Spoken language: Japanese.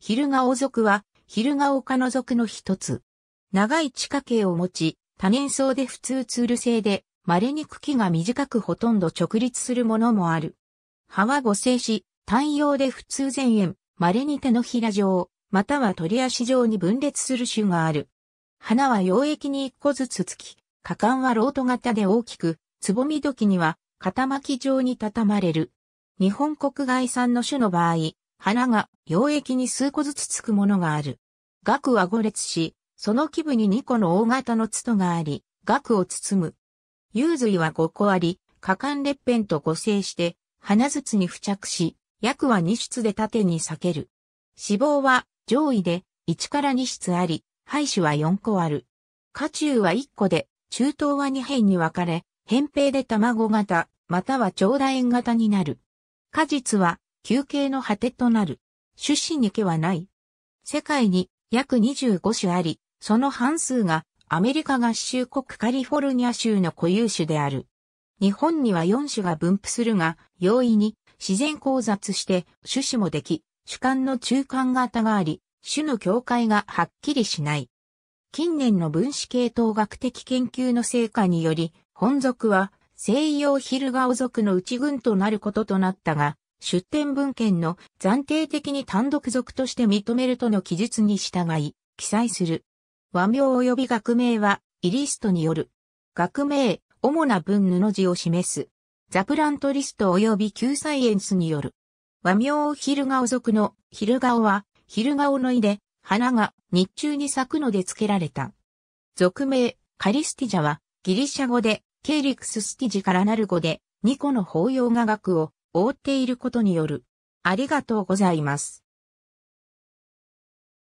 昼顔族は、昼顔科の族の一つ。長い地下茎を持ち、多年草で普通ツール製で、稀に茎が短くほとんど直立するものもある。葉は五星し、単葉で普通前縁、稀に手のひら状、または鳥足状に分裂する種がある。花は溶液に一個ずつつき、果敢はロート型で大きく、つぼみ時には、肩巻き状に畳まれる。日本国外産の種の場合、花が溶液に数個ずつつくものがある。額は5列し、その基部に2個の大型の筒があり、額を包む。幽髄は5個あり、果敢裂片と合成して、花筒に付着し、約は2室で縦に裂ける。脂肪は上位で1から2室あり、肺種は4個ある。果中は1個で、中等は2辺に分かれ、扁平で卵型、または長楕円型になる。果実は休憩の果てとなる。種子に毛はない。世界に約25種あり、その半数がアメリカ合衆国カリフォルニア州の固有種である。日本には4種が分布するが、容易に自然交雑して種子もでき、主観の中間型があり、種の境界がはっきりしない。近年の分子系統学的研究の成果により、本族は西洋ヒルガオ族の内群となることとなったが、出典文献の暫定的に単独属として認めるとの記述に従い、記載する。和名及び学名は、イリストによる。学名、主な文布字を示す。ザプラントリスト及び旧サイエンスによる。和名ヒルガオ族のヒルガオは、ヒルガオのいで、花が日中に咲くので付けられた。俗名、カリスティジャは、ギリシャ語で、ケイリクススティジからなる語で、ニコの法要画学を覆っていることによる。ありがとうございます。